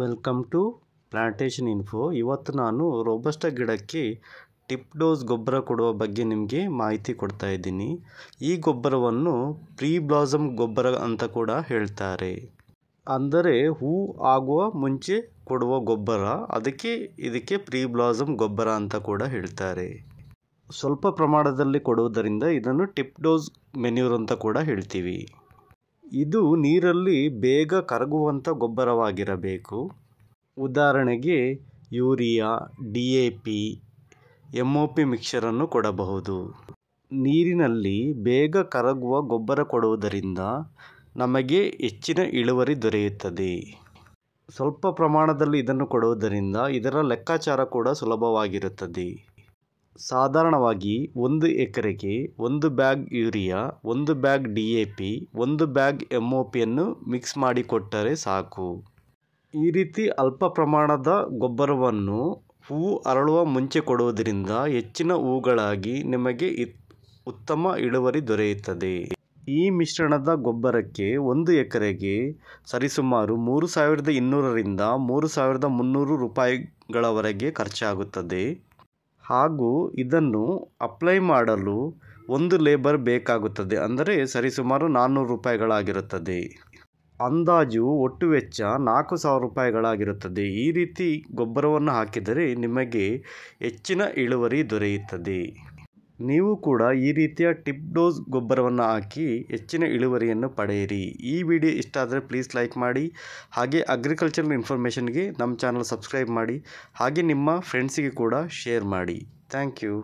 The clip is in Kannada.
ವೆಲ್ಕಮ್ ಟು ಪ್ಲಾಂಟೇಶನ್ ಇನ್ಫೋ ಇವತ್ತು ನಾನು ರೋಬಸ್ಟ ಗಿಡಕ್ಕೆ ಟಿಪ್ ಡೋಸ್ ಗೊಬ್ಬರ ಕೊಡುವ ಬಗ್ಗೆ ನಿಮಗೆ ಮಾಹಿತಿ ಕೊಡ್ತಾ ಇದ್ದೀನಿ ಈ ಗೊಬ್ಬರವನ್ನು ಪ್ರೀ ಬ್ಲಾಸಮ್ ಗೊಬ್ಬರ ಅಂತ ಕೂಡ ಹೇಳ್ತಾರೆ ಅಂದರೆ ಹೂ ಆಗುವ ಮುಂಚೆ ಕೊಡುವ ಗೊಬ್ಬರ ಅದಕ್ಕೆ ಇದಕ್ಕೆ ಪ್ರೀ ಬ್ಲಾಸಮ್ ಗೊಬ್ಬರ ಅಂತ ಕೂಡ ಹೇಳ್ತಾರೆ ಸ್ವಲ್ಪ ಪ್ರಮಾಣದಲ್ಲಿ ಕೊಡುವುದರಿಂದ ಇದನ್ನು ಟಿಪ್ ಡೋಸ್ ಮೆನ್ಯೂರ್ ಅಂತ ಕೂಡ ಹೇಳ್ತೀವಿ ಇದು ನೀರಲ್ಲಿ ಬೇಗ ಕರಗುವಂಥ ಗೊಬ್ಬರವಾಗಿರಬೇಕು ಉದಾಹರಣೆಗೆ urea D A P M O P ಮಿಕ್ಸರನ್ನು ಕೊಡಬಹುದು ನೀರಿನಲ್ಲಿ ಬೇಗ ಕರಗುವ ಗೊಬ್ಬರ ಕೊಡುವುದರಿಂದ ನಮಗೆ ಹೆಚ್ಚಿನ ಇಳುವರಿ ದೊರೆಯುತ್ತದೆ ಸ್ವಲ್ಪ ಪ್ರಮಾಣದಲ್ಲಿ ಇದನ್ನು ಕೊಡುವುದರಿಂದ ಇದರ ಲೆಕ್ಕಾಚಾರ ಕೂಡ ಸುಲಭವಾಗಿರುತ್ತದೆ ಸಾಧಾರಣವಾಗಿ ಒಂದು ಎಕರೆಗೆ ಒಂದು ಬ್ಯಾಗ್ ಯೂರಿಯಾ ಒಂದು ಬ್ಯಾಗ್ ಡಿ ಎ ಪಿ ಒಂದು ಬ್ಯಾಗ್ ಒ ಪಿಯನ್ನು ಮಿಕ್ಸ್ ಮಾಡಿಕೊಟ್ಟರೆ ಸಾಕು ಈ ರೀತಿ ಅಲ್ಪ ಪ್ರಮಾಣದ ಗೊಬ್ಬರವನ್ನು ಹೂವು ಅರಳುವ ಮುಂಚೆ ಕೊಡುವುದರಿಂದ ಹೆಚ್ಚಿನ ಹೂಗಳಾಗಿ ನಿಮಗೆ ಉತ್ತಮ ಇಳುವರಿ ದೊರೆಯುತ್ತದೆ ಈ ಮಿಶ್ರಣದ ಗೊಬ್ಬರಕ್ಕೆ ಒಂದು ಎಕರೆಗೆ ಸರಿಸುಮಾರು ಮೂರು ಸಾವಿರದ ಇನ್ನೂರರಿಂದ ಮೂರು ಸಾವಿರದ ಮುನ್ನೂರು ರೂಪಾಯಿಗಳವರೆಗೆ ಖರ್ಚಾಗುತ್ತದೆ ಹಾಗೂ ಇದನ್ನು ಅಪ್ಲೈ ಮಾಡಲು ಒಂದು ಲೇಬರ್ ಬೇಕಾಗುತ್ತದೆ ಅಂದರೆ ಸರಿಸುಮಾರು ನಾನ್ನೂರು ರೂಪಾಯಿಗಳಾಗಿರುತ್ತದೆ ಅಂದಾಜು ಒಟ್ಟು ವೆಚ್ಚ ನಾಲ್ಕು ಸಾವಿರ ರೂಪಾಯಿಗಳಾಗಿರುತ್ತದೆ ಈ ರೀತಿ ಗೊಬ್ಬರವನ್ನು ಹಾಕಿದರೆ ನಿಮಗೆ ಹೆಚ್ಚಿನ ಇಳುವರಿ ದೊರೆಯುತ್ತದೆ ನೀವು ಕೂಡ ಈ ರೀತಿಯ ಟಿಪ್ ಡೋಸ್ ಗೊಬ್ಬರವನ್ನು ಹಾಕಿ ಹೆಚ್ಚಿನ ಇಳುವರಿಯನ್ನು ಪಡೆಯಿರಿ ಈ ವಿಡಿಯೋ ಇಷ್ಟ ಆದರೆ ಪ್ಲೀಸ್ ಲೈಕ್ ಮಾಡಿ ಹಾಗೆ ಅಗ್ರಿಕಲ್ಚರಲ್ ಇನ್ಫಾರ್ಮೇಷನ್ಗೆ ನಮ್ಮ ಚಾನಲ್ ಸಬ್ಸ್ಕ್ರೈಬ್ ಮಾಡಿ ಹಾಗೆ ನಿಮ್ಮ ಫ್ರೆಂಡ್ಸಿಗೆ ಕೂಡ ಶೇರ್ ಮಾಡಿ ಥ್ಯಾಂಕ್ ಯು